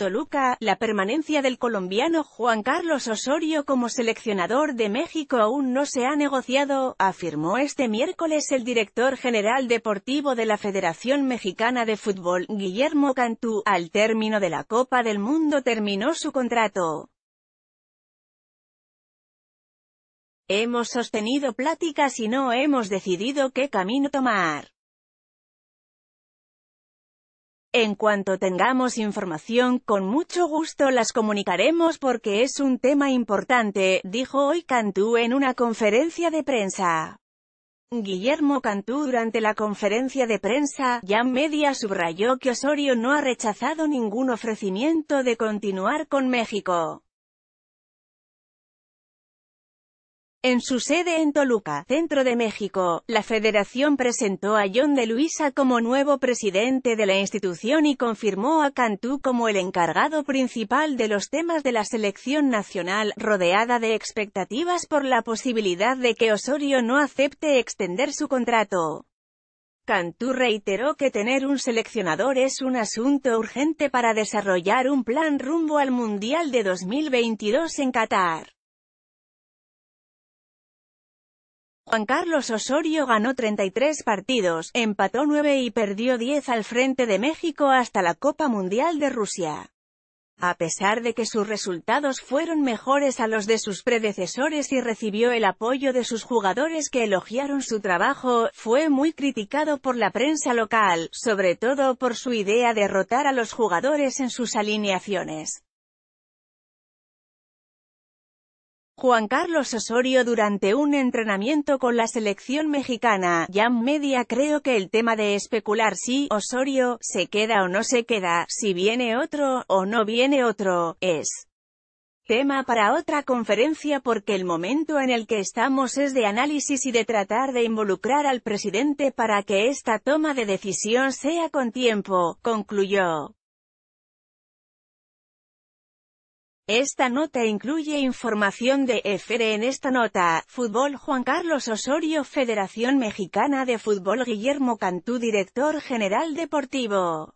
Toluca, la permanencia del colombiano Juan Carlos Osorio como seleccionador de México aún no se ha negociado, afirmó este miércoles el director general deportivo de la Federación Mexicana de Fútbol, Guillermo Cantú, al término de la Copa del Mundo terminó su contrato. Hemos sostenido pláticas y no hemos decidido qué camino tomar. En cuanto tengamos información, con mucho gusto las comunicaremos porque es un tema importante, dijo hoy Cantú en una conferencia de prensa. Guillermo Cantú durante la conferencia de prensa, ya media subrayó que Osorio no ha rechazado ningún ofrecimiento de continuar con México. En su sede en Toluca, Centro de México, la federación presentó a John de Luisa como nuevo presidente de la institución y confirmó a Cantú como el encargado principal de los temas de la selección nacional, rodeada de expectativas por la posibilidad de que Osorio no acepte extender su contrato. Cantú reiteró que tener un seleccionador es un asunto urgente para desarrollar un plan rumbo al Mundial de 2022 en Qatar. Juan Carlos Osorio ganó 33 partidos, empató 9 y perdió 10 al frente de México hasta la Copa Mundial de Rusia. A pesar de que sus resultados fueron mejores a los de sus predecesores y recibió el apoyo de sus jugadores que elogiaron su trabajo, fue muy criticado por la prensa local, sobre todo por su idea de rotar a los jugadores en sus alineaciones. Juan Carlos Osorio durante un entrenamiento con la selección mexicana, ya Media creo que el tema de especular si Osorio se queda o no se queda, si viene otro o no viene otro, es tema para otra conferencia porque el momento en el que estamos es de análisis y de tratar de involucrar al presidente para que esta toma de decisión sea con tiempo, concluyó. Esta nota incluye información de EFERE en esta nota, Fútbol Juan Carlos Osorio Federación Mexicana de Fútbol Guillermo Cantú Director General Deportivo